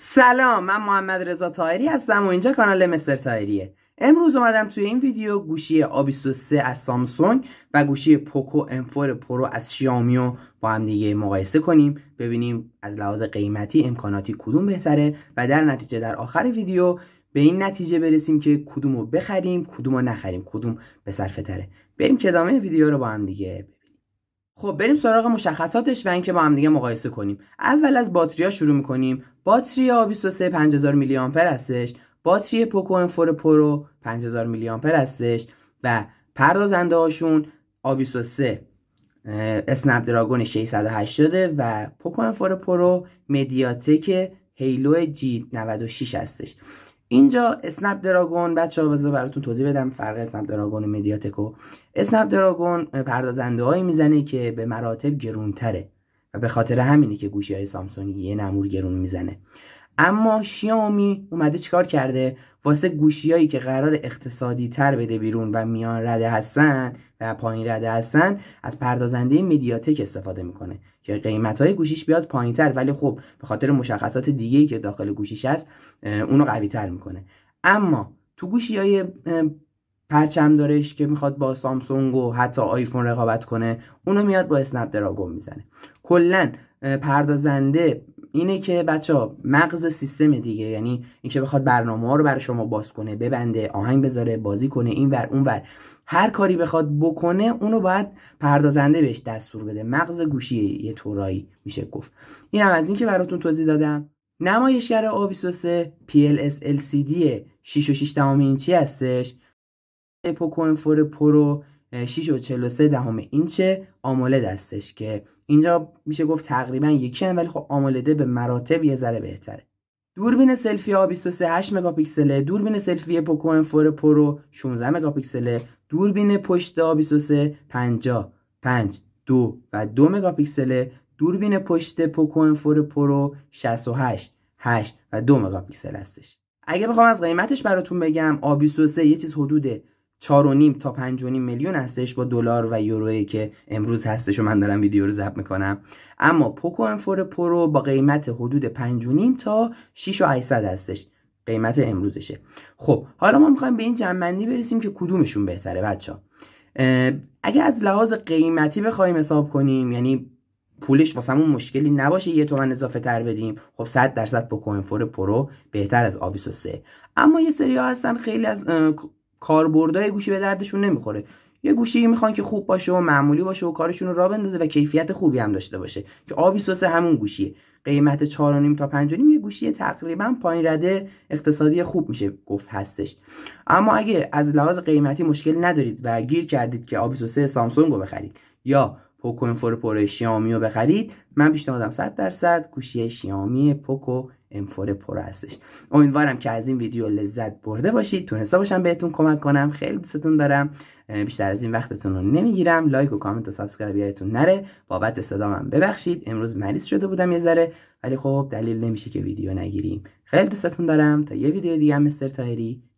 سلام من محمد رضا تایری هستم و اینجا کانال مستر تایریه امروز اومدم توی این ویدیو گوشی A23 از سامسونگ و گوشی پوکو M4 پرو از شیامیو با هم دیگه مقایسه کنیم ببینیم از لحاظ قیمتی امکاناتی کدوم بهتره و در نتیجه در آخر ویدیو به این نتیجه برسیم که کدوم رو بخریم کدوم رو نخریم کدوم به صرفه تره بریم که ادامه ویدیو رو با هم دیگه خب بریم سراغ مشخصاتش و اینکه با هم دیگه مقایسه کنیم اول از باتری ها شروع میکنیم باتری A23 5000 میلی آمپر هستش باتری پوکو ام 4 پرو 5000 میلی آمپر هستش و پردازنده هاشون A23 اسنپ دراگون 680 و پوکو ام 4 پرو مدیاتک هیلو جی 96 هستش اینجا اسنپ دراگون بچه ها بذار براتون توضیح بدم فرق اسنپ دراگون و مدیاتکو اسنپ دراگون پردازنده هایی میزنه که به مراتب گرونتره و به خاطر همینه که گوشی های سامسونگ یه نمور گرون میزنه اما شیامی اومده چیکار کرده واسه گوشیایی که قرار اقتصادی تر بده بیرون و میان رده هستن و پایین رده هستن از پردازنده میدیاتک استفاده میکنه که قیمت های گوشیش بیاد پایین تر ولی خب به خاطر مشخصات دیگه که داخل گوشیش هست اونو قوی تر میکنه اما تو گوشی های پرچم دارش که میخواد با سامسونگ و حتی آیفون رقابت کنه اونو میاد با اسنپ دراگون میزنه کلا پردازنده اینه که بچه ها مغز سیستم دیگه یعنی اینکه بخواد برنامه ها رو برای شما باز کنه ببنده آهنگ بذاره بازی کنه این ور اون ور هر کاری بخواد بکنه اونو باید پردازنده بهش دستور بده مغز گوشی یه تورایی میشه گفت این از اینکه براتون توضیح دادم نمایشگر A23 PLS LCD 6.6 اینچی هستش پوکوین فور پرو 6.43 دهم اینچه آمولد هستش که اینجا میشه گفت تقریبا یکی هم ولی خب آمولده به مراتب یه ذره بهتره دوربین سلفی ها 23 8 مگاپیکسله دوربین سلفی پوکوین فور پرو 16 مگاپیکسله دوربین پشت ها 23 50 5 2 و 2 مگاپیکسله دوربین پشت پوکوین فور پرو 68 8 و 2 مگاپیکسل هستش اگه بخوام از قیمتش براتون بگم A23 یه چیز حدود 4.5 تا 5.5 میلیون هستش با دلار و یورویی که امروز هستش و من دارم ویدیو رو ضبط میکنم اما پوکو فور پرو با قیمت حدود 5.5 تا 6.800 هستش قیمت امروزشه خب حالا ما میخوایم به این جنبندی برسیم که کدومشون بهتره بچه ها اگر از لحاظ قیمتی بخوایم حساب کنیم یعنی پولش واسمون مشکلی نباشه یه تومن اضافه تر بدیم خب 100 درصد با فور پرو بهتر از اما یه سری ها هستن خیلی از کاربردهای گوشی به دردشون نمیخوره یه گوشی میخوان که خوب باشه و معمولی باشه و کارشون رو راه بندازه و کیفیت خوبی هم داشته باشه که آبی سوسه همون گوشیه قیمت 4.5 تا 5.5 یه گوشی تقریبا پایین رده اقتصادی خوب میشه گفت هستش اما اگه از لحاظ قیمتی مشکل ندارید و گیر کردید که آبی سوسه سامسونگ رو بخرید یا پوکو امفور پرو شیائومی رو بخرید من پیشنهادم 100 درصد گوشی شیائومی پوکو امفور پرو هستش امیدوارم که از این ویدیو لذت برده باشید تونسته باشم بهتون کمک کنم خیلی دوستتون دارم بیشتر از این وقتتون رو نمیگیرم لایک و کامنت و سابسکرایب یادتون نره بابت صدا من ببخشید امروز مریض شده بودم یه ذره ولی خب دلیل نمیشه که ویدیو نگیریم خیلی دوستتون دارم تا یه ویدیو دیگه هم مستر تایری